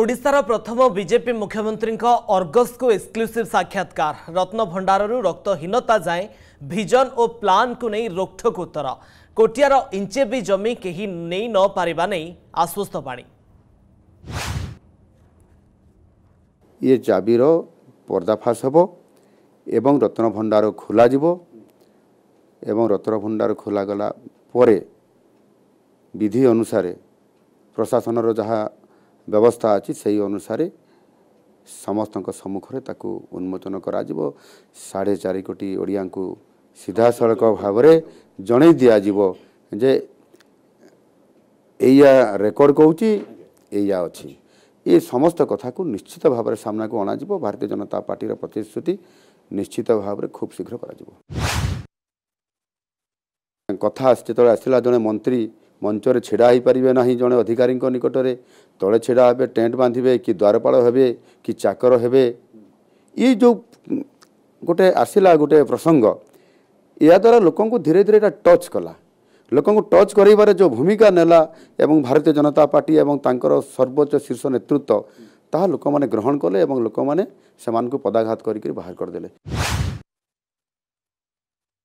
ଓଡ଼ିଶାର ପ୍ରଥମ ବିଜେପି ମୁଖ୍ୟମନ୍ତ୍ରୀଙ୍କ ଅର୍ଗସ୍କୁ ଏକ୍ସକ୍ଲୁସିଭ୍ ସାକ୍ଷାତକାର ରତ୍ନଭଣ୍ଡାରରୁ ରକ୍ତହୀନତା ଯାଏଁ ଭିଜନ ଓ ପ୍ଲାନ୍କୁ ନେଇ ରୋକଠୋକ ଉତ୍ତର କୋଟିଆର ଇଞ୍ଚେ ବି ଜମି କେହି ନେଇ ନ ପାରିବା ନେଇ ଆଶ୍ୱସ୍ତ ପାଣି ଇଏ ଚାବିର ପର୍ଦ୍ଦାଫାଶ ହେବ ଏବଂ ରତ୍ନଭଣ୍ଡାର ଖୋଲାଯିବ ଏବଂ ରତ୍ନଭଣ୍ଡାର ଖୋଲାଗଲା ପରେ ବିଧି ଅନୁସାରେ ପ୍ରଶାସନର ଯାହା ବ୍ୟବସ୍ଥା ଅଛି ସେହି ଅନୁସାରେ ସମସ୍ତଙ୍କ ସମ୍ମୁଖରେ ତାକୁ ଉନ୍ମୋଚନ କରାଯିବ ସାଢ଼େ ଚାରି କୋଟି ଓଡ଼ିଆଙ୍କୁ ସିଧାସଳଖ ଭାବରେ ଜଣେଇ ଦିଆଯିବ ଯେ ଏଇଆ ରେକର୍ଡ କହୁଛି ଏଇଆ ଅଛି ଏ ସମସ୍ତ କଥାକୁ ନିଶ୍ଚିତ ଭାବରେ ସାମ୍ନାକୁ ଅଣାଯିବ ଭାରତୀୟ ଜନତା ପାର୍ଟିର ପ୍ରତିଶ୍ରୁତି ନିଶ୍ଚିତ ଭାବରେ ଖୁବ୍ ଶୀଘ୍ର କରାଯିବ କଥା ଯେତେବେଳେ ଆସିଲା ଜଣେ ମନ୍ତ୍ରୀ ମଞ୍ଚରେ ଛିଡ଼ା ହୋଇପାରିବେ ନାହିଁ ଜଣେ ଅଧିକାରୀଙ୍କ ନିକଟରେ ତଳେ ଛିଡ଼ା ହେବେ ଟେଣ୍ଟ ବାନ୍ଧିବେ କି ଦ୍ୱାରପାଳ ହେବେ କି ଚାକର ହେବେ ଇଏ ଯେଉଁ ଗୋଟେ ଆସିଲା ଗୋଟେ ପ୍ରସଙ୍ଗ ଏହାଦ୍ୱାରା ଲୋକଙ୍କୁ ଧୀରେ ଧୀରେ ଏଇଟା ଟଚ୍ କଲା ଲୋକଙ୍କୁ ଟଚ୍ କରାଇବାରେ ଯେଉଁ ଭୂମିକା ନେଲା ଏବଂ ଭାରତୀୟ ଜନତା ପାର୍ଟି ଏବଂ ତାଙ୍କର ସର୍ବୋଚ୍ଚ ଶୀର୍ଷ ନେତୃତ୍ୱ ତାହା ଲୋକମାନେ ଗ୍ରହଣ କଲେ ଏବଂ ଲୋକମାନେ ସେମାନଙ୍କୁ ପଦାଘାତ କରିକି ବାହାର କରିଦେଲେ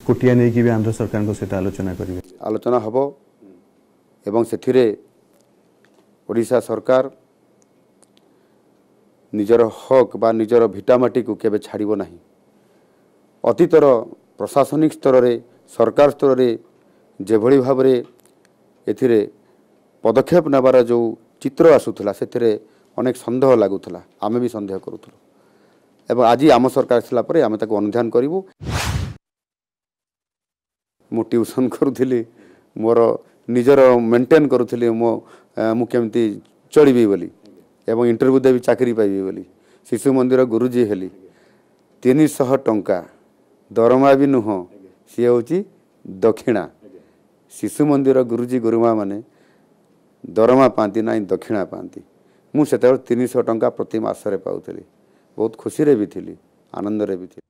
କୋଟିଆ ନେଇକି ବି ଆନ୍ଧ୍ର ସରକାରଙ୍କ ସହିତ ଆଲୋଚନା କରିବେ ଆଲୋଚନା ହେବ ଏବଂ ସେଥିରେ ଓଡ଼ିଶା ସରକାର ନିଜର ହକ୍ ବା ନିଜର ଭିଟାମାଟିକୁ କେବେ ଛାଡ଼ିବ ନାହିଁ ଅତୀତର ପ୍ରଶାସନିକ ସ୍ତରରେ ସରକାର ସ୍ତରରେ ଯେଭଳି ଭାବରେ ଏଥିରେ ପଦକ୍ଷେପ ନେବାର ଯେଉଁ ଚିତ୍ର ଆସୁଥିଲା ସେଥିରେ ଅନେକ ସନ୍ଦେହ ଲାଗୁଥିଲା ଆମେ ବି ସନ୍ଦେହ କରୁଥିଲୁ ଏବଂ ଆଜି ଆମ ସରକାର ଆସିଲା ପରେ ଆମେ ତାକୁ ଅନୁଧ୍ୟାନ କରିବୁ ମୁଁ ଟିଉସନ୍ କରୁଥିଲି ମୋର ନିଜର ମେଣ୍ଟେନ୍ କରୁଥିଲି ମୋ ମୁଁ କେମିତି ଚଳିବି ବୋଲି ଏବଂ ଇଣ୍ଟରଭ୍ୟୁ ଦେବି ଚାକିରି ପାଇବି ବୋଲି ଶିଶୁ ମନ୍ଦିର ଗୁରୁଜୀ ହେଲି ତିନିଶହ ଟଙ୍କା ଦରମା ବି ନୁହଁ ସିଏ ହେଉଛି ଦକ୍ଷିଣା ଶିଶୁ ମନ୍ଦିର ଗୁରୁଜୀ ଗୁରୁମାମାନେ ଦରମା ପାଆନ୍ତି ନାହିଁ ଦକ୍ଷିଣା ପାଆନ୍ତି ମୁଁ ସେତେବେଳେ ତିନିଶହ ଟଙ୍କା ପ୍ରତି ମାସରେ ପାଉଥିଲି ବହୁତ ଖୁସିରେ ବି ଥିଲି ଆନନ୍ଦରେ ବି ଥିଲି